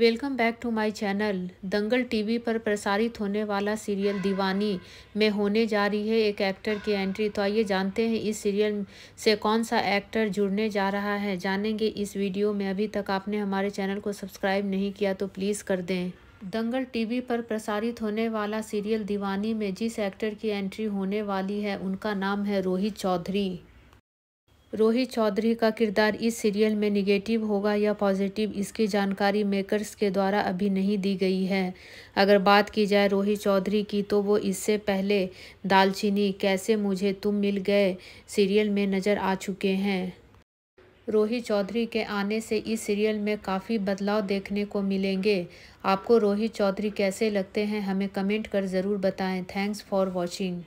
welcome back to my channel Dangal TV पर प्रसारित होने वाला सीरियल दीवानी में होने जा रही है एक एक्टर की एंट्री तो आइए जानते हैं इस सीरियल से कौन सा एक्टर जुड़ने जा रहा है जानेंगे इस वीडियो में अभी तक आपने हमारे चैनल को सब्सक्राइब नहीं किया तो प्लीज़ कर दें दंगल टीवी पर प्रसारित होने वाला सीरियल दीवानी में जिस एक्टर की एंट्री होने वाली है उनका नाम है रोहित चौधरी रोहित चौधरी का किरदार इस सीरियल में निगेटिव होगा या पॉजिटिव इसकी जानकारी मेकर्स के द्वारा अभी नहीं दी गई है अगर बात की जाए रोहित चौधरी की तो वो इससे पहले दालचीनी कैसे मुझे तुम मिल गए सीरियल में नज़र आ चुके हैं रोहित चौधरी के आने से इस सीरियल में काफ़ी बदलाव देखने को मिलेंगे आपको रोहित चौधरी कैसे लगते हैं हमें कमेंट कर ज़रूर बताएं थैंक्स फॉर वॉचिंग